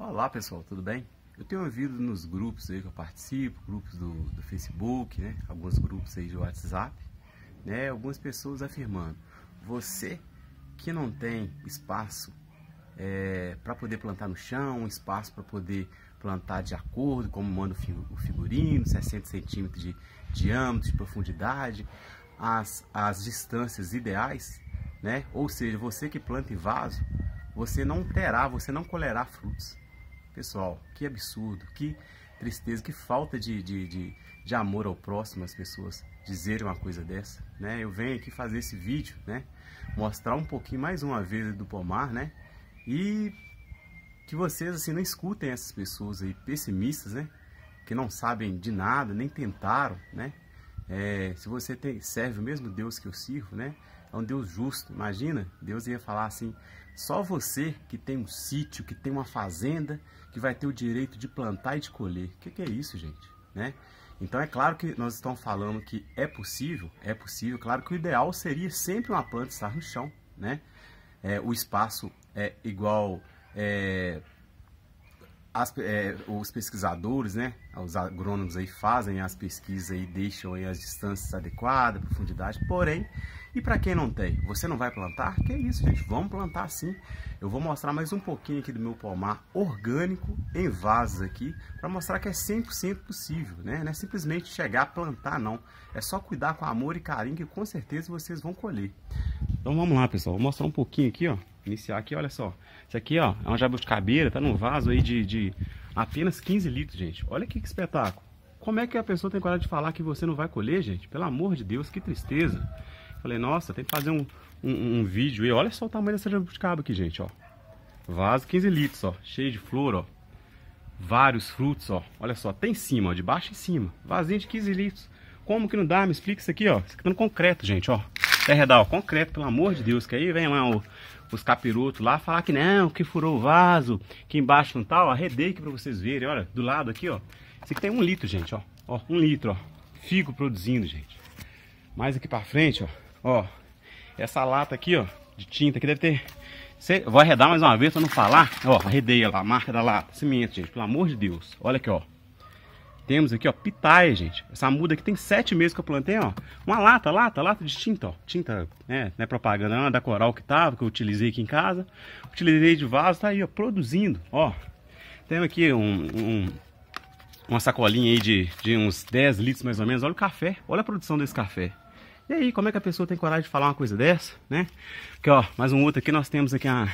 Olá pessoal, tudo bem? Eu tenho ouvido nos grupos aí que eu participo, grupos do, do Facebook, né? alguns grupos aí de WhatsApp, né? algumas pessoas afirmando, você que não tem espaço é, para poder plantar no chão, um espaço para poder plantar de acordo, como manda o figurino, 60 centímetros de diâmetro, de profundidade, as, as distâncias ideais, né? Ou seja, você que planta em vaso, você não terá, você não colherá frutos. Pessoal, que absurdo, que tristeza, que falta de, de, de, de amor ao próximo as pessoas dizerem uma coisa dessa, né? Eu venho aqui fazer esse vídeo, né? Mostrar um pouquinho mais uma vez do pomar, né? E que vocês assim não escutem essas pessoas aí pessimistas, né? Que não sabem de nada, nem tentaram, né? É, se você tem, serve o mesmo Deus que eu sirvo, né? É um Deus justo. Imagina, Deus ia falar assim: só você que tem um sítio, que tem uma fazenda, que vai ter o direito de plantar e de colher. O que, que é isso, gente? Né? Então é claro que nós estamos falando que é possível, é possível. Claro que o ideal seria sempre uma planta estar no chão, né? É, o espaço é igual. É, as, é, os pesquisadores, né, os agrônomos aí fazem as pesquisas e deixam as distâncias adequadas, profundidade, porém, e para quem não tem, você não vai plantar? Que isso, gente, vamos plantar sim. Eu vou mostrar mais um pouquinho aqui do meu pomar orgânico em vasos aqui, para mostrar que é 100% possível, né? Não é simplesmente chegar a plantar, não. É só cuidar com amor e carinho que com certeza vocês vão colher. Então vamos lá, pessoal. Vou mostrar um pouquinho aqui, ó. Iniciar aqui, olha só. Isso aqui, ó, é uma jabuticabeira, tá num vaso aí de, de apenas 15 litros, gente. Olha que espetáculo. Como é que a pessoa tem coragem de falar que você não vai colher, gente? Pelo amor de Deus, que tristeza. Falei, nossa, tem que fazer um, um, um vídeo aí. Olha só o tamanho dessa jabuticaba aqui, gente, ó. Vaso 15 litros, ó. Cheio de flor, ó. Vários frutos, ó. Olha só, tem em cima, ó. De baixo em cima. Vasinho de 15 litros. Como que não dá? Me explica isso aqui, ó. Isso aqui tá no concreto, gente, ó o concreto, pelo amor de Deus, que aí vem lá o, os capirotos lá falar que não, que furou o vaso, que embaixo não tal, tá, arredei aqui pra vocês verem, olha, do lado aqui, ó. Esse aqui tem um litro, gente, ó, ó, um litro, ó, fico produzindo, gente. Mais aqui pra frente, ó, ó, essa lata aqui, ó, de tinta, que deve ter você vai arredar mais uma vez pra não falar? Ó, arredei lá, marca da lata. Cimento, gente, pelo amor de Deus. Olha aqui, ó. Temos aqui, ó, pitaia, gente. Essa muda aqui tem sete meses que eu plantei, ó. Uma lata, lata, lata de tinta, ó. Tinta, né, não é propaganda não, é da Coral que tava, que eu utilizei aqui em casa. Utilizei de vaso, tá aí, ó, produzindo, ó. Temos aqui um, um uma sacolinha aí de, de uns 10 litros mais ou menos. Olha o café, olha a produção desse café. E aí, como é que a pessoa tem coragem de falar uma coisa dessa, né? Aqui, ó, mais um outro aqui, nós temos aqui uma,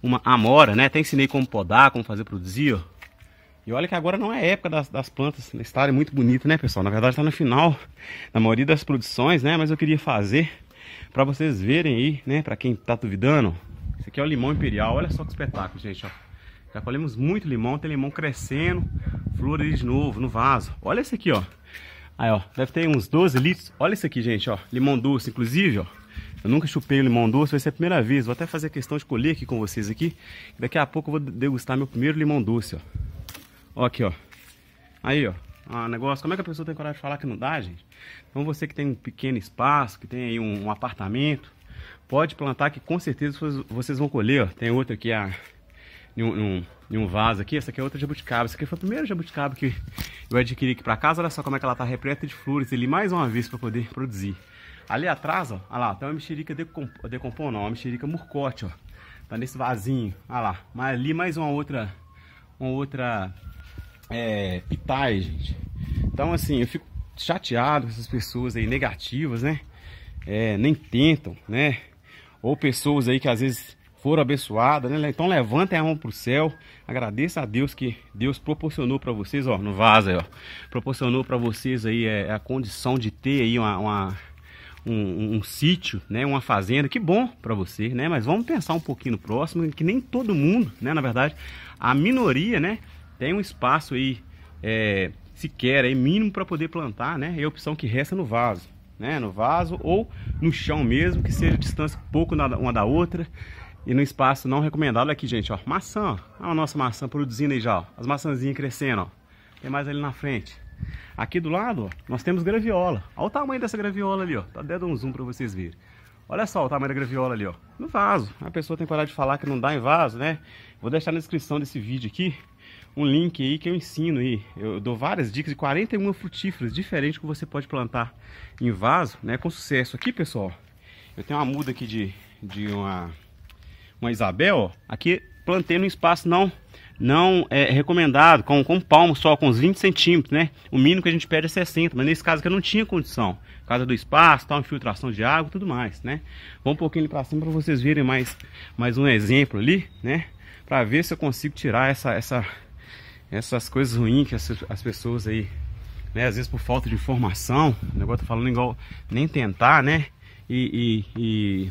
uma amora, né? Até ensinei como podar, como fazer produzir, ó. E olha que agora não é época das, das plantas estarem muito bonitas, né, pessoal? Na verdade, está no final da maioria das produções, né? Mas eu queria fazer para vocês verem aí, né? Para quem está duvidando, esse aqui é o limão imperial. Olha só que espetáculo, gente, ó. Já colhemos muito limão, tem limão crescendo, flor de novo no vaso. Olha esse aqui, ó. Aí, ó, deve ter uns 12 litros. Olha esse aqui, gente, ó. Limão doce, inclusive, ó. Eu nunca chupei o limão doce, vai ser a primeira vez. Vou até fazer questão de colher aqui com vocês aqui. Daqui a pouco eu vou degustar meu primeiro limão doce, ó. Ó, aqui, ó. Aí, ó. Ah, negócio, como é que a pessoa tem coragem de falar que não dá, gente? Então você que tem um pequeno espaço, que tem aí um, um apartamento, pode plantar que com certeza vocês vão colher, ó. Tem outra aqui, a, em, um, um vaso aqui, essa aqui é outra jabuticaba. Essa aqui foi a primeira jabuticaba que eu adquiri aqui pra casa. Olha só como é que ela tá repleta de flores ali mais uma vez para poder produzir. Ali atrás, ó, olha lá, tem uma mexerica decompondo, decompon, não, uma mexerica murcote, ó. Tá nesse vasinho, olha lá. Mas ali mais uma outra, uma outra é, pitais, gente. Então, assim, eu fico chateado com essas pessoas aí negativas, né? É, nem tentam, né? Ou pessoas aí que às vezes foram abençoadas, né? Então levantem a mão pro céu, agradeça a Deus que Deus proporcionou para vocês, ó, no vaso aí, ó, proporcionou para vocês aí é, é, a condição de ter aí uma, uma um, um, um, sítio, né, uma fazenda, que bom para você, né? Mas vamos pensar um pouquinho no próximo, que nem todo mundo, né, na verdade, a minoria, né, tem um espaço aí é, sequer aí mínimo para poder plantar, né? É a opção que resta é no vaso, né? No vaso ou no chão mesmo, que seja distância pouco uma da outra e no espaço não recomendado aqui, gente, ó. Maçã, ó, a nossa maçã produzindo aí já, ó, as maçãzinhas crescendo, ó. Tem mais ali na frente. Aqui do lado, ó, nós temos graviola. Olha o tamanho dessa graviola ali, ó. Tá dando um zoom para vocês verem. Olha só o tamanho da graviola ali, ó. No vaso. A pessoa tem parado de falar que não dá em vaso, né? Vou deixar na descrição desse vídeo aqui um link aí que eu ensino aí. Eu dou várias dicas de 41 frutíferas diferentes que você pode plantar em vaso, né? Com sucesso. Aqui, pessoal, eu tenho uma muda aqui de, de uma, uma Isabel, ó. Aqui plantei num espaço não não é recomendado, com, com palmo só, com uns 20 centímetros, né? O mínimo que a gente pede é 60, mas nesse caso que eu não tinha condição. Por causa do espaço, tal, infiltração de água tudo mais, né? vou um pouquinho ali pra cima para vocês verem mais, mais um exemplo ali, né? Pra ver se eu consigo tirar essa, essa, essas coisas ruins que as, as pessoas aí, né, às vezes por falta de informação, o negócio tá falando igual nem tentar, né? E, e, e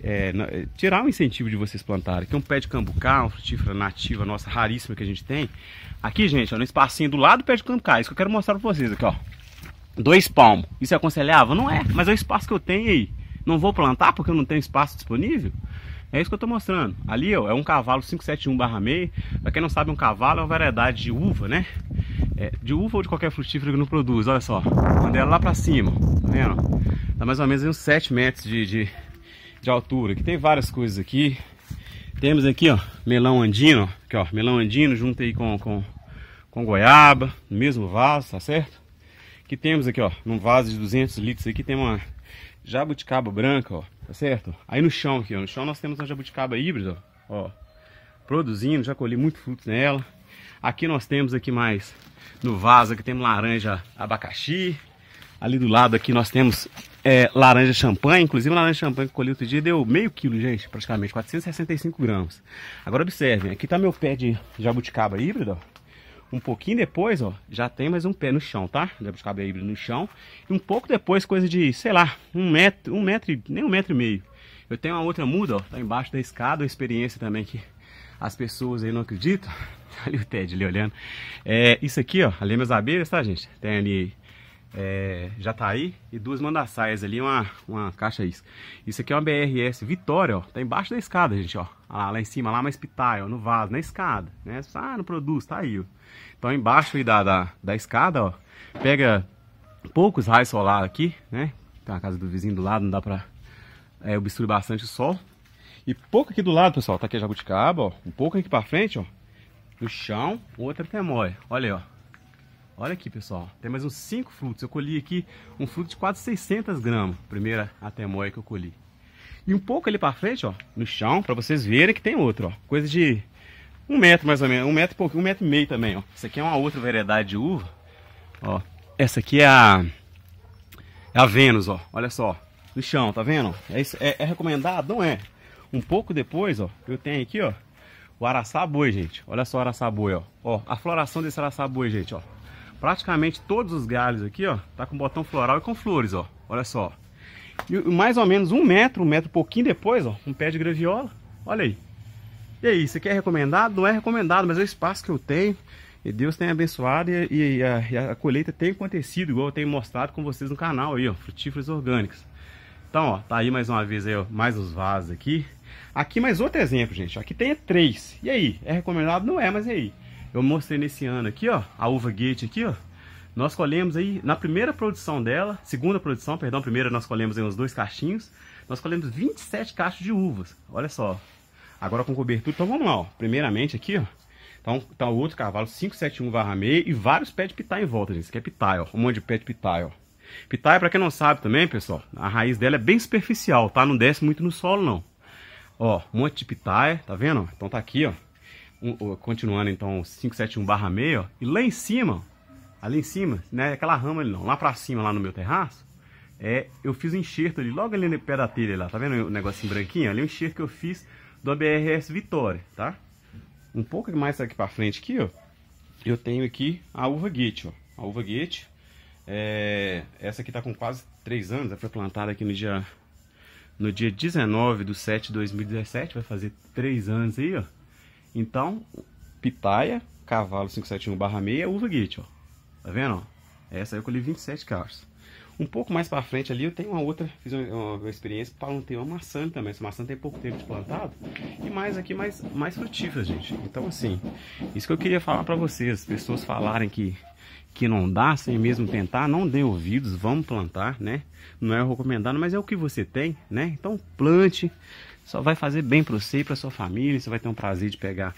é, é tirar o incentivo de vocês plantarem. Aqui é um pé de cambucá, uma frutífera nativa nossa, raríssima que a gente tem. Aqui, gente, ó, no espacinho do lado do pé de cambucá, isso que eu quero mostrar pra vocês aqui, ó. Dois palmos. Isso é aconselhável? Não é, mas é o espaço que eu tenho aí. Não vou plantar porque eu não tenho espaço disponível? É isso que eu estou mostrando. Ali, ó, é um cavalo 571/6. Para quem não sabe, um cavalo é uma variedade de uva, né? É, de uva ou de qualquer frutífero que não produz. Olha só, mandei ela lá para cima, tá vendo? Dá tá mais ou menos uns 7 metros de, de, de altura. Aqui tem várias coisas aqui. Temos aqui, ó, melão andino, aqui, ó, melão andino junto aí com, com, com goiaba, no mesmo vaso, tá certo? Que temos aqui, ó, num vaso de 200 litros aqui tem uma jabuticaba branca, ó, Tá certo? Aí no chão aqui, ó. No chão nós temos uma jabuticaba híbrida, ó. Produzindo, já colhi muito frutos nela. Aqui nós temos aqui mais no vaso, aqui temos laranja abacaxi. Ali do lado aqui nós temos é, laranja champanhe. Inclusive laranja champanhe que eu colhi outro dia deu meio quilo, gente, praticamente. 465 gramas. Agora observem, aqui tá meu pé de jabuticaba híbrida, ó. Um pouquinho depois, ó, já tem mais um pé no chão, tá? Deve buscar a híbrido no chão. E um pouco depois, coisa de, sei lá, um metro, um metro, nem um metro e meio. Eu tenho uma outra muda, ó, tá embaixo da escada, uma experiência também que as pessoas aí não acreditam. ali o Ted ali olhando. É, isso aqui, ó, ali é minhas abelhas, tá, gente? Tem ali é, Jataí tá e duas mandaçaias ali, uma, uma caixa isca. Isso aqui é uma BRS Vitória, ó, tá embaixo da escada, gente, ó lá, lá em cima, lá mais pitaio, no vaso, na escada, né? Ah, não produz, tá aí, ó. Então embaixo aí da, da, da escada, ó, pega poucos raios solar aqui, né? Tem a casa do vizinho do lado, não dá pra é, obstrui bastante o sol. E pouco aqui do lado, pessoal, tá aqui a jabuticaba, ó. Um pouco aqui pra frente, ó. No chão, outra temoia. Olha aí, ó. Olha aqui, pessoal. Tem mais uns cinco frutos. Eu colhi aqui um fruto de quase 600 gramas. Primeira até temoia que eu colhi. E um pouco ali para frente, ó, no chão, para vocês verem que tem outro, ó. Coisa de um metro mais ou menos, um metro e pouco, um metro e meio também, ó. Isso aqui é uma outra variedade de uva, ó. Essa aqui é a, é a Vênus, ó. Olha só, no chão, tá vendo? É, isso, é, é recomendado? Não é. Um pouco depois, ó, eu tenho aqui, ó, o araçá boi, gente. Olha só o araçá boi, ó. ó. A floração desse araçá boi, gente, ó. Praticamente todos os galhos aqui, ó, tá com botão floral e com flores, ó. Olha só. E mais ou menos um metro, um metro pouquinho depois, ó, um pé de graviola. Olha aí. E aí, isso aqui é recomendado? Não é recomendado, mas é o espaço que eu tenho. E Deus tem abençoado e, e, a, e a, colheita tem acontecido, igual eu tenho mostrado com vocês no canal aí, ó, Frutíferos orgânicos Então, ó, tá aí mais uma vez aí, ó, mais os vasos aqui. Aqui mais outro exemplo, gente. Aqui tem três. E aí, é recomendado? Não é, mas e aí? Eu mostrei nesse ano aqui, ó, a uva gate aqui, ó. Nós colhemos aí, na primeira produção dela, segunda produção, perdão, primeira nós colhemos aí uns dois cachinhos, nós colhemos 27 cachos de uvas. Olha só. Agora com cobertura, então vamos lá, ó. Primeiramente aqui, ó. Então, tá outro cavalo 571 barra meia e vários pés de pitaia em volta, gente. Isso aqui é pitaia, ó. Um monte de pé de pitaia, ó. Pitaia, pra quem não sabe também, pessoal, a raiz dela é bem superficial, tá? Não desce muito no solo, não. Ó, um monte de pitaia, tá vendo? Então tá aqui, ó. Um, continuando, então, 571 barra meia, ó. E lá em cima, ali em cima, né, aquela rama ali não, lá pra cima, lá no meu terraço, é, eu fiz um enxerto ali, logo ali no pé da telha lá, tá vendo o negocinho branquinho? Ali é um enxerto que eu fiz do ABRS Vitória, tá? Um pouco mais aqui pra frente aqui, ó, eu tenho aqui a uva guete, ó, a uva guete, é, essa aqui tá com quase 3 anos, ela foi plantada aqui no dia, no dia 19 do 7 de 2017, vai fazer 3 anos aí, ó. Então, pitaia, cavalo 571 barra 6, uva guete, ó. Tá vendo? Essa eu colhi 27 cachos. Um pouco mais para frente ali eu tenho uma outra, fiz uma, uma experiência, plantei uma maçã também. Essa maçã tem pouco tempo de plantado e mais aqui, mais, mais frutífera, gente. Então assim, isso que eu queria falar para vocês, pessoas falarem que que não dá, sem mesmo tentar, não dê ouvidos, vamos plantar, né? Não é recomendado, mas é o que você tem, né? Então plante, só vai fazer bem para você e para sua família, você vai ter um prazer de pegar